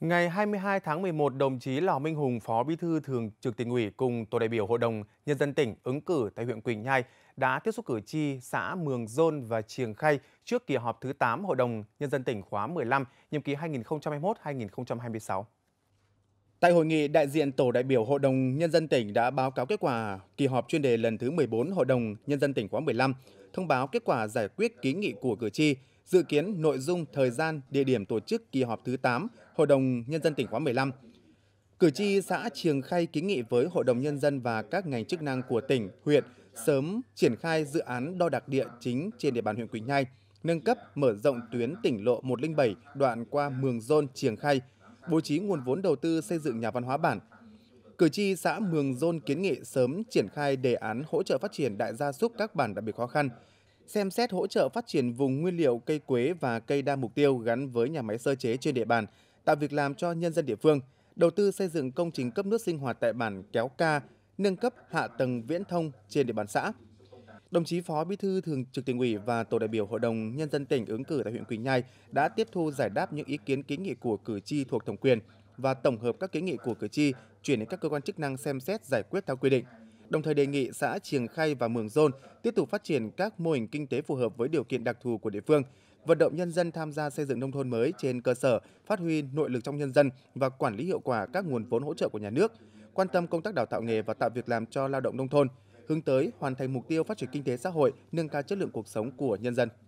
Ngày 22 tháng 11, đồng chí Lò Minh Hùng, Phó Bí thư Thường trực tỉnh ủy cùng tổ đại biểu Hội đồng Nhân dân tỉnh ứng cử tại huyện Quỳnh Nhai đã tiếp xúc cử tri xã Mường Dôn và Triềng Khay trước kỳ họp thứ 8 Hội đồng Nhân dân tỉnh khóa 15, nhiệm kỳ 2021-2026. Tại hội nghị, đại diện Tổ đại biểu Hội đồng Nhân dân tỉnh đã báo cáo kết quả kỳ họp chuyên đề lần thứ 14 Hội đồng Nhân dân tỉnh khóa 15, thông báo kết quả giải quyết kiến nghị của cử tri, dự kiến nội dung, thời gian, địa điểm tổ chức kỳ họp thứ 8 Hội đồng Nhân dân tỉnh khóa 15. Cử tri xã Triềng Khay kiến nghị với Hội đồng Nhân dân và các ngành chức năng của tỉnh, huyện sớm triển khai dự án đo đạc địa chính trên địa bàn huyện Quỳnh Nhai, nâng cấp mở rộng tuyến tỉnh lộ 107 đoạn qua Mường Dôn, Triềng Khay – bố trí nguồn vốn đầu tư xây dựng nhà văn hóa bản. Cử tri xã Mường Dôn kiến nghị sớm triển khai đề án hỗ trợ phát triển đại gia súc các bản đặc biệt khó khăn, xem xét hỗ trợ phát triển vùng nguyên liệu cây quế và cây đa mục tiêu gắn với nhà máy sơ chế trên địa bàn, tạo việc làm cho nhân dân địa phương, đầu tư xây dựng công trình cấp nước sinh hoạt tại bản Kéo Ca, nâng cấp hạ tầng viễn thông trên địa bàn xã. Đồng chí Phó Bí thư Thường trực tỉnh ủy và tổ đại biểu Hội đồng nhân dân tỉnh ứng cử tại huyện Quỳnh Nhai đã tiếp thu giải đáp những ý kiến kiến nghị của cử tri thuộc thẩm quyền và tổng hợp các kiến nghị của cử tri chuyển đến các cơ quan chức năng xem xét giải quyết theo quy định. Đồng thời đề nghị xã Triềng Khay và Mường Dôn tiếp tục phát triển các mô hình kinh tế phù hợp với điều kiện đặc thù của địa phương, vận động nhân dân tham gia xây dựng nông thôn mới trên cơ sở phát huy nội lực trong nhân dân và quản lý hiệu quả các nguồn vốn hỗ trợ của nhà nước, quan tâm công tác đào tạo nghề và tạo việc làm cho lao động nông thôn hướng tới hoàn thành mục tiêu phát triển kinh tế xã hội, nâng cao chất lượng cuộc sống của nhân dân.